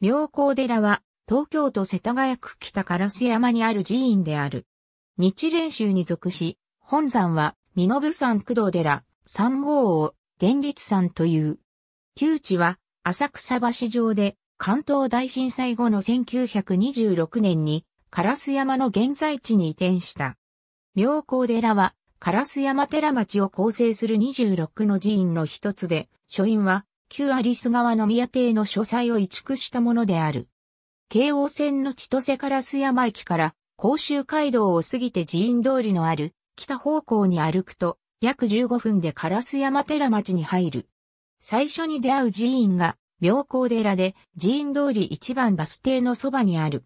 妙高寺は、東京都世田谷区北烏山にある寺院である。日蓮宗に属し、本山は、身延山工藤寺、三号を、現立山という。旧地は、浅草橋上で、関東大震災後の1926年に、烏山の現在地に移転した。妙高寺は、烏山寺町を構成する26の寺院の一つで、書院は、旧アリス川の宮邸の書斎を移築したものである。京王線の千歳から須山駅から甲州街道を過ぎて寺院通りのある北方向に歩くと約15分で烏山寺町に入る。最初に出会う寺院が妙高寺で寺院通り一番バス停のそばにある。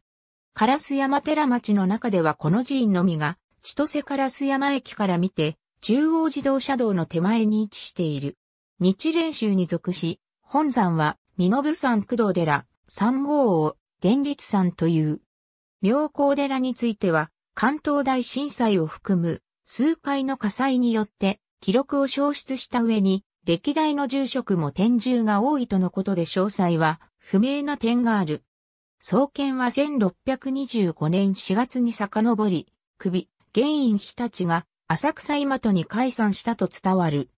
烏山寺町の中ではこの寺院のみが千歳烏山駅から見て中央自動車道の手前に位置している。日蓮宗に属し、本山は、身延山工藤寺、三号を、元立山という。妙高寺については、関東大震災を含む、数回の火災によって、記録を消失した上に、歴代の住職も天獣が多いとのことで詳細は、不明な点がある。創建は1625年4月に遡り、首、原因日立が浅草今とに解散したと伝わる。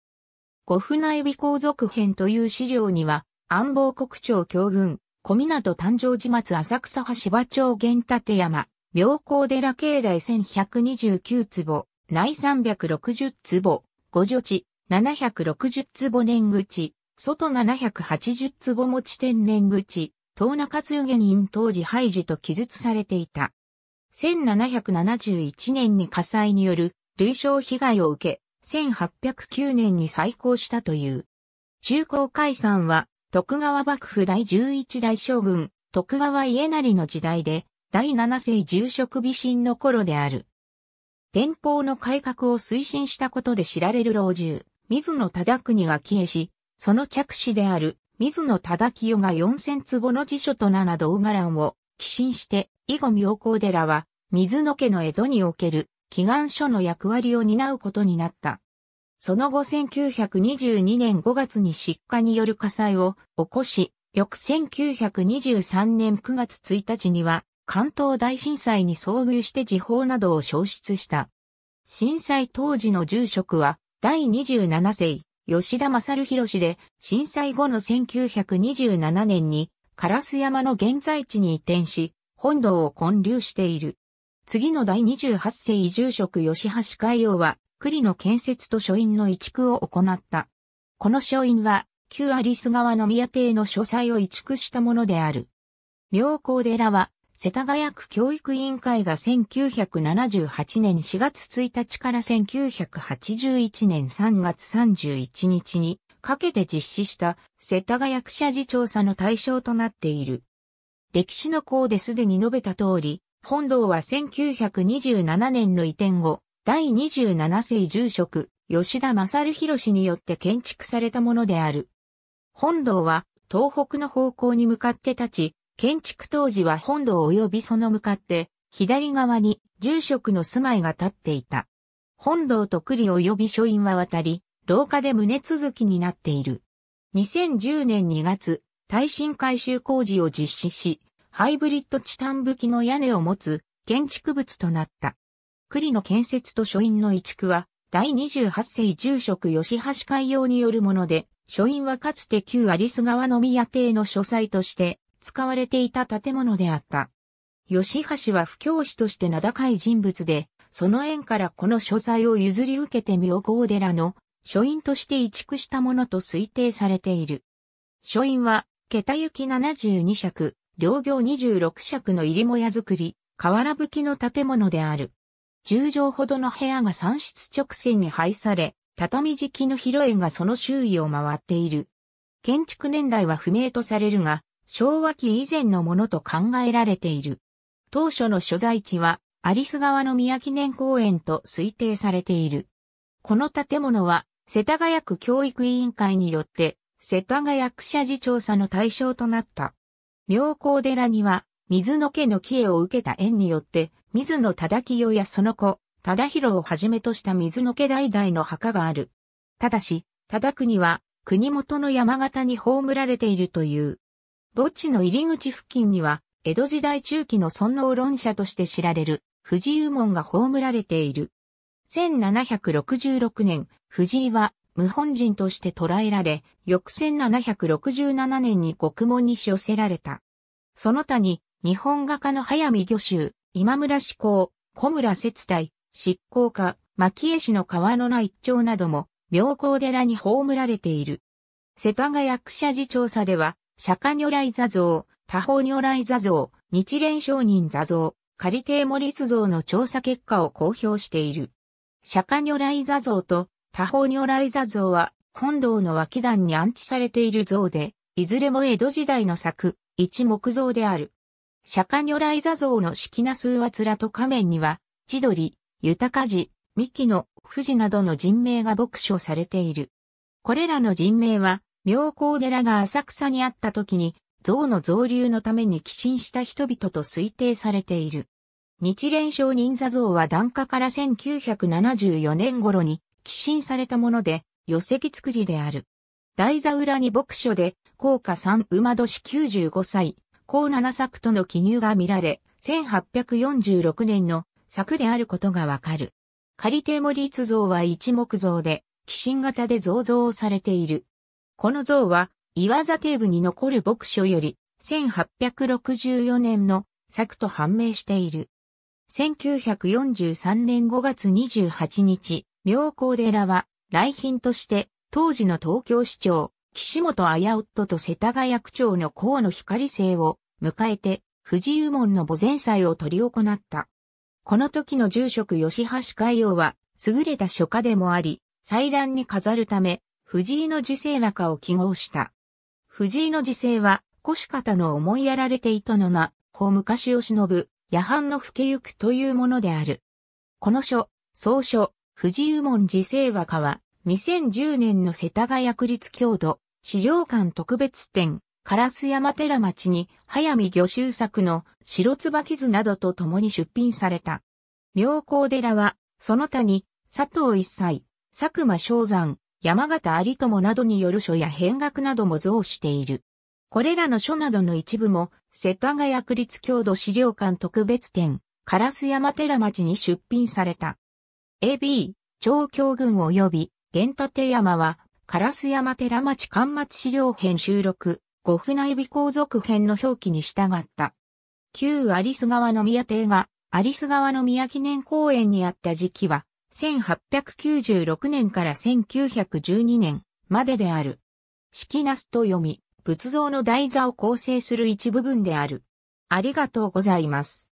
五府内備皇族編という資料には、安房国庁京軍、小港誕生寺松浅草橋場町玄立山、妙高寺境内1129坪、内360坪、五女地、760坪年口、外780坪持ち天然口、東中津元院当時廃寺と記述されていた。1771年に火災による類傷被害を受け、1809年に再興したという。中高解散は、徳川幕府第11代将軍、徳川家成の時代で、第7世住職美神の頃である。天保の改革を推進したことで知られる老中、水野忠国が帰依し、その着手である水野忠清が4000坪の辞書と七道画欄を寄進して、以後妙高寺は、水野家の江戸における祈願書の役割を担うことになった。その後1922年5月に失火による火災を起こし、翌1923年9月1日には関東大震災に遭遇して時報などを消失した。震災当時の住職は第27世吉田正弘で震災後の1927年に烏山の現在地に移転し、本堂を建立している。次の第28世移住職吉橋海洋は、栗の建設と書院の移築を行った。この書院は、旧アリス川の宮邸の書斎を移築したものである。妙高寺は、世田谷区教育委員会が1978年4月1日から1981年3月31日にかけて実施した世田谷区社事調査の対象となっている。歴史の項ですでに述べた通り、本堂は1927年の移転後、第27世住職、吉田正氏によって建築されたものである。本堂は東北の方向に向かって立ち、建築当時は本堂及びその向かって、左側に住職の住まいが立っていた。本堂と栗及び書院は渡り、廊下で胸続きになっている。2010年2月、耐震改修工事を実施し、ハイブリッドチタン武器の屋根を持つ建築物となった。栗の建設と書院の移築は、第28世住職吉橋海洋によるもので、書院はかつて旧アリス川の宮邸の書斎として使われていた建物であった。吉橋は不教師として名高い人物で、その縁からこの書斎を譲り受けて妙高寺の書院として移築したものと推定されている。書院は、桁行き72尺、両行26尺の入りもや作り、瓦吹きの建物である。十畳ほどの部屋が三室直線に配され、畳敷きの広縁がその周囲を回っている。建築年代は不明とされるが、昭和期以前のものと考えられている。当初の所在地は、アリス川の宮記念公園と推定されている。この建物は、世田谷区教育委員会によって、世田谷区社事調査の対象となった。妙高寺には、水野家の帰依を受けた縁によって、水野忠清やその子、忠広をはじめとした水野家代々の墓がある。ただし、忠国は、国元の山形に葬られているという。墓地の入り口付近には、江戸時代中期の尊王論者として知られる、藤井右門が葬られている。1766年、藤井は、無本人として捕らえられ、翌1767年に獄門に処せられた。その他に、日本画家の早見魚州、今村志向、小村節隊、執行家、牧江氏の川の内町なども、妙高寺に葬られている。世田谷役者寺調査では、釈迦如来座像、多方如来座像、日蓮聖人座像、仮定森津像の調査結果を公表している。釈迦如来座像と多方如来座像は、本堂の脇段に安置されている像で、いずれも江戸時代の作、一木像である。釈迦如来座像の式な数は面と仮面には、千鳥、豊か寺、三木の富士などの人名が牧書されている。これらの人名は、妙高寺が浅草にあった時に、像の増流のために寄進した人々と推定されている。日蓮聖人座像は段下から1974年頃に寄進されたもので、寄席作りである。台座裏に牧書で、高家三馬年95歳、高七作との記入が見られ、1846年の作であることがわかる。仮手森一像は一木像で、寄進型で造像をされている。この像は、岩座底部に残る牧書より、1864年の作と判明している。1943年5月28日、妙高寺は、来賓として、当時の東京市長、岸本綾夫と世田谷区長の河野光生を迎えて、藤右門の墓前祭を執り行った。この時の住職吉橋海洋は、優れた書家でもあり、祭壇に飾るため、藤井の時世和歌を記号した。藤井の時世は、腰方の思いやられていたのこう昔を忍ぶ、夜半の吹けゆくというものである。この書、草書、藤右門寺聖和歌は、2010年の世田谷区立郷土、資料館特別展、烏山寺町に、早見御集作の白椿図などと共に出品された。妙高寺は、その他に、佐藤一斉、佐久間昭山、山形有友などによる書や変額なども増している。これらの書などの一部も、世田谷区立郷土資料館特別展、烏山寺町に出品された。AB、長京群及び、玄立山は、烏山寺町間末資料編収録、五船指皇族編の表記に従った。旧有栖川の宮邸が、有栖川の宮記念公園にあった時期は、1896年から1912年までである。式なすと読み、仏像の台座を構成する一部分である。ありがとうございます。